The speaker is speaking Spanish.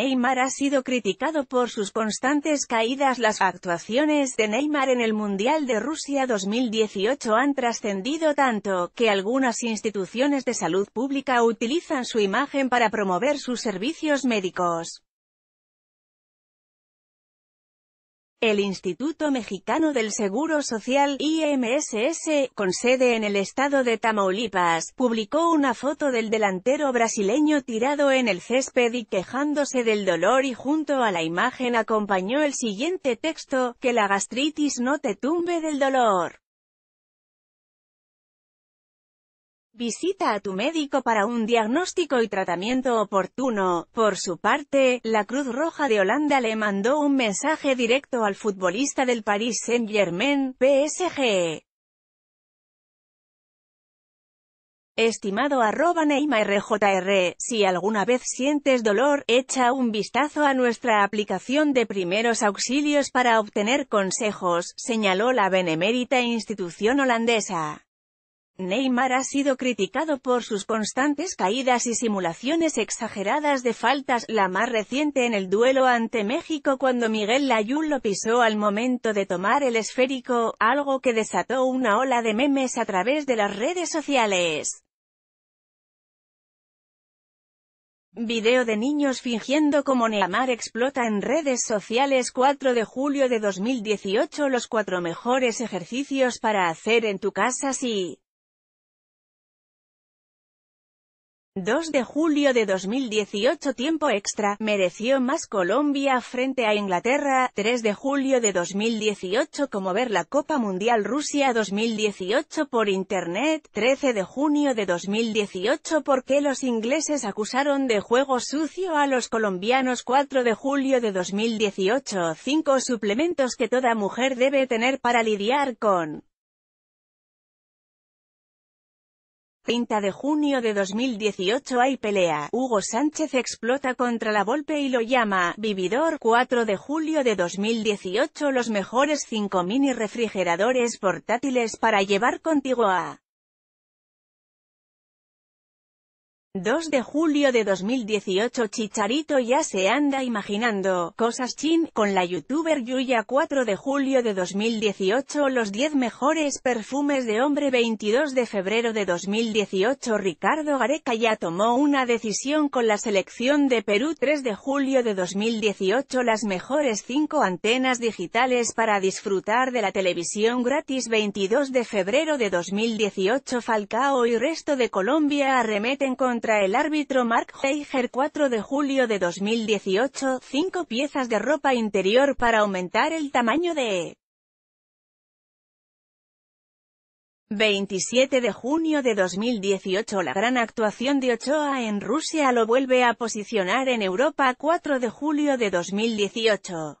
Neymar ha sido criticado por sus constantes caídas. Las actuaciones de Neymar en el Mundial de Rusia 2018 han trascendido tanto, que algunas instituciones de salud pública utilizan su imagen para promover sus servicios médicos. El Instituto Mexicano del Seguro Social, IMSS, con sede en el estado de Tamaulipas, publicó una foto del delantero brasileño tirado en el césped y quejándose del dolor y junto a la imagen acompañó el siguiente texto, que la gastritis no te tumbe del dolor. Visita a tu médico para un diagnóstico y tratamiento oportuno. Por su parte, la Cruz Roja de Holanda le mandó un mensaje directo al futbolista del Paris Saint-Germain, PSG. Estimado arroba neymarjr, si alguna vez sientes dolor, echa un vistazo a nuestra aplicación de primeros auxilios para obtener consejos, señaló la benemérita institución holandesa. Neymar ha sido criticado por sus constantes caídas y simulaciones exageradas de faltas, la más reciente en el duelo ante México cuando Miguel Layun lo pisó al momento de tomar el esférico, algo que desató una ola de memes a través de las redes sociales. Video de niños fingiendo como Neymar explota en redes sociales 4 de julio de 2018 Los cuatro mejores ejercicios para hacer en tu casa si... 2 de julio de 2018 Tiempo extra, mereció más Colombia frente a Inglaterra, 3 de julio de 2018 Como ver la Copa Mundial Rusia 2018 por Internet, 13 de junio de 2018 ¿Por qué los ingleses acusaron de juego sucio a los colombianos? 4 de julio de 2018 5 suplementos que toda mujer debe tener para lidiar con 30 de junio de 2018 hay pelea, Hugo Sánchez explota contra la Volpe y lo llama, Vividor, 4 de julio de 2018 los mejores 5 mini refrigeradores portátiles para llevar contigo a 2 de julio de 2018 Chicharito ya se anda imaginando cosas chin, con la youtuber Yuya 4 de julio de 2018 Los 10 mejores perfumes de hombre 22 de febrero de 2018 Ricardo Gareca ya tomó una decisión con la selección de Perú 3 de julio de 2018 Las mejores 5 antenas digitales para disfrutar de la televisión gratis 22 de febrero de 2018 Falcao y resto de Colombia arremeten con contra el árbitro Mark Heiger 4 de julio de 2018, 5 piezas de ropa interior para aumentar el tamaño de 27 de junio de 2018 La gran actuación de Ochoa en Rusia lo vuelve a posicionar en Europa 4 de julio de 2018